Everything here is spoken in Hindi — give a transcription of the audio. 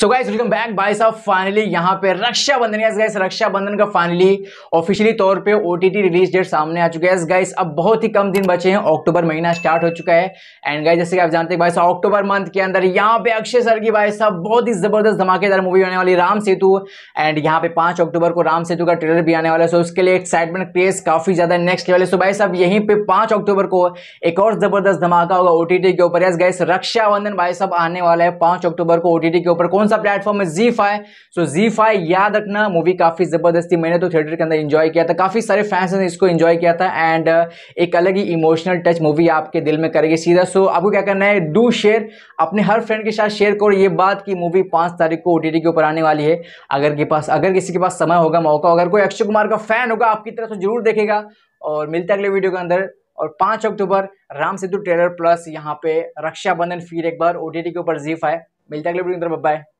सो गाइस वेलकम बैक भाई साहब फाइनली यहाँ पे रक्षाबंधन गाइस रक्षाबंधन का फाइनली ऑफिशियली तौर पे ओटीटी रिलीज डेट सामने आ चुका है गाइस अब बहुत ही कम दिन बचे हैं अक्टूबर महीना स्टार्ट हो चुका है एंड गाइस जैसे कि आप जानते हैं भाई साहब अक्टूबर मंथ के अंदर यहाँ पे अक्षय सर की भाई साहब बहुत ही जबरदस्त धमाकेदार मूवी होने वाली राम सेतु एंड यहाँ पे पांच अक्टूबर को राम सेतु का ट्रेलर भी आने वाला है सो उसके लिए एक्साइटमेंट क्रेज काफी ज्यादा नेक्स्ट लेवल है सो भाई साहब यहीं पे पांच अक्टूबर को एक और जबरदस्त धमाका होगा ओटीटी के ऊपर यस गाइस रक्षाबंधन भाई साहब आने वाला है पांच अक्टूबर को ओटीटी के ऊपर कौन सा प्लेटफॉर्म है जी फाई सो जी फाई याद रखना मूवी काफ़ी जबरदस्त थी मैंने तो थिएटर के अंदर इन्जॉय किया था काफ़ी सारे फैंस ने इसको इन्जॉय किया था एंड uh, एक अलग ही इमोशनल टच मूवी आपके दिल में करेगी सीधा सो आपको क्या करना है डू शेयर अपने हर फ्रेंड के साथ शेयर करो ये बात की मूवी पांच तारीख को ओटीटी के ऊपर आने वाली है अगर के पास अगर किसी के पास समय होगा मौका अगर कोई अक्षय कुमार का फैन होगा आपकी तरफ से जरूर देखेगा और मिलते अगले वीडियो के अंदर और पांच अक्टूबर राम सेतु ट्रेलर प्लस यहाँ पे रक्षाबंधन फिर एक बार ओटीटी के ऊपर जीफ है मिलते अगले वीडियो के अंदर बाय